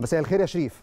مساء الخير يا شريف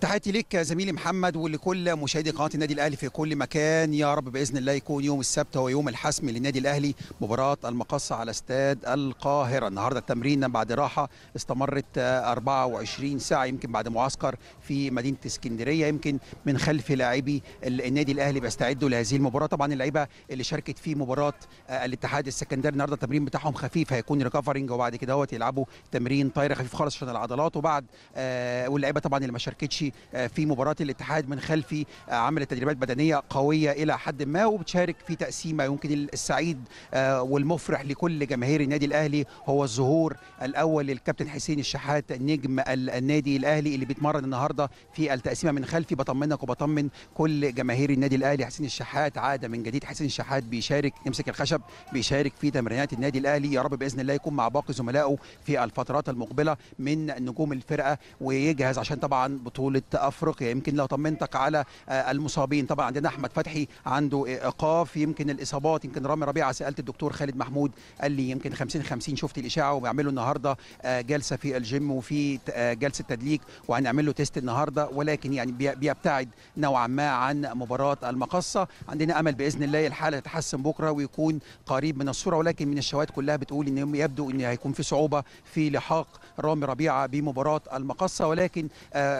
تحياتي ليك زميلي محمد ولكل مشاهدي قناه النادي الاهلي في كل مكان يا رب باذن الله يكون يوم السبت هو يوم الحسم للنادي الاهلي مباراه المقصه على استاد القاهره النهارده التمرين بعد راحه استمرت 24 ساعه يمكن بعد معسكر في مدينه اسكندريه يمكن من خلف لاعبي النادي الاهلي بيستعدوا لهذه المباراه طبعا اللعيبه اللي شاركت في مباراه آه، الاتحاد السكندري النهارده التمرين بتاعهم خفيف هيكون ريكفرنج وبعد كده يلعبوا تمرين طايره خفيف خالص عشان العضلات وبعد آه، واللعيبه طبعا اللي ما شاركتش ماشي آه، في مباراه الاتحاد من خلف آه، عمل تدريبات بدنيه قويه الى حد ما وبتشارك في تقسيم ما يمكن السعيد آه، والمفرح لكل جماهير النادي الاهلي هو الظهور الاول للكابتن حسين الشحات نجم النادي الاهلي اللي بيتمرن النهارده في التقسيمه من خلفي بطمنك وبطمن كل جماهير النادي الاهلي حسين الشحات عاد من جديد حسين الشحات بيشارك يمسك الخشب بيشارك في تمرينات النادي الاهلي يا رب باذن الله يكون مع باقي زملائه في الفترات المقبله من نجوم الفرقه ويجهز عشان طبعا بطوله دولة أفريقيا يمكن لو طمنتك على آه، المصابين طبعا عندنا أحمد فتحي عنده إيقاف يمكن الإصابات يمكن رامي ربيعة سألت الدكتور خالد محمود قال لي يمكن 50 50 شفت الإشاعة وبيعملوا النهاردة آه، جلسة في الجيم وفي آه، جلسة تدليك وهنعمل له تيست النهاردة ولكن يعني بيبتعد نوعا ما عن مباراة المقصة عندنا أمل بإذن الله الحالة تتحسن بكرة ويكون قريب من الصورة ولكن من الشواهد كلها بتقول إن يبدو إن هيكون في صعوبة في لحاق رامي ربيعة بمباراة المقصة ولكن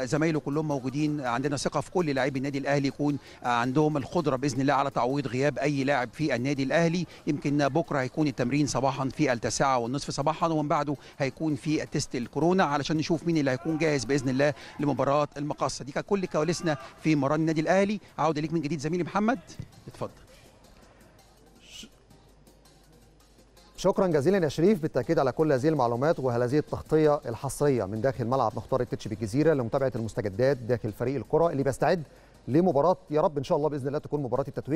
زمايله كلهم موجودين عندنا ثقه في كل لاعبي النادي الاهلي يكون عندهم القدره باذن الله على تعويض غياب اي لاعب في النادي الاهلي يمكن بكره هيكون التمرين صباحا في التاسعه والنصف صباحا ومن بعده هيكون في تيست الكورونا علشان نشوف مين اللي هيكون جاهز باذن الله لمباراه المقاصه دي كانت كل كواليسنا في مران النادي الاهلي عوده ليك من جديد زميلي محمد اتفضل شكرا جزيلا يا شريف بالتاكيد على كل هذه المعلومات وهذه التغطيه الحصريه من داخل ملعب مختار التتش بالجزيره لمتابعه المستجدات داخل فريق الكره اللي بيستعد لمباراه يا رب ان شاء الله باذن الله تكون مباراه التتويج